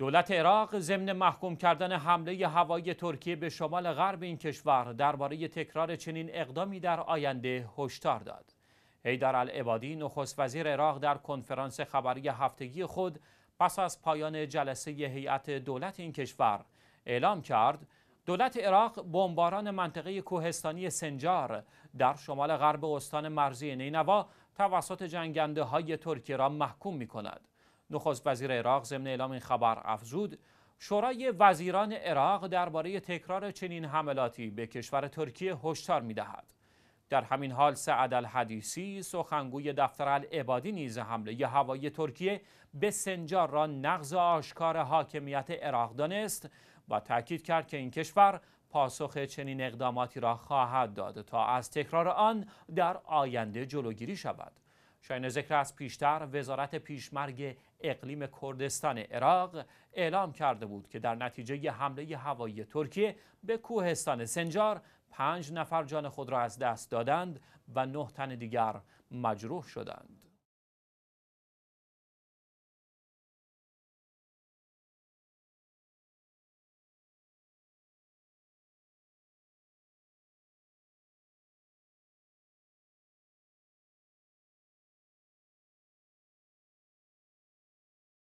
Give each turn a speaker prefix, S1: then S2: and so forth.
S1: دولت عراق ضمن محکوم کردن حمله هوایی ترکیه به شمال غرب این کشور درباره تکرار چنین اقدامی در آینده هشدار داد. حیدر العبادی نخست وزیر عراق در کنفرانس خبری هفتگی خود پس از پایان جلسه هیئت دولت این کشور اعلام کرد دولت عراق بمباران منطقه کوهستانی سنجار در شمال غرب استان مرزی نینوا توسط جنگنده های ترکیه را محکوم می کند. نخست وزیر عراق ضمن اعلام این خبر افزود شورای وزیران عراق درباره تکرار چنین حملاتی به کشور ترکیه هشدار میدهد در همین حال سعد الحدیسی سخنگوی دفتر العبادی نیز حمله هوایی ترکیه به سنجار را نقض آشکار حاکمیت عراق دانست و تاکید کرد که این کشور پاسخ چنین اقداماتی را خواهد داد تا از تکرار آن در آینده جلوگیری شود شاین ذکر از پیشتر وزارت پیشمرگ اقلیم کردستان عراق اعلام کرده بود که در نتیجه حمله هوایی ترکیه به کوهستان سنجار پنج نفر جان خود را از دست دادند و نه تن دیگر مجروح شدند.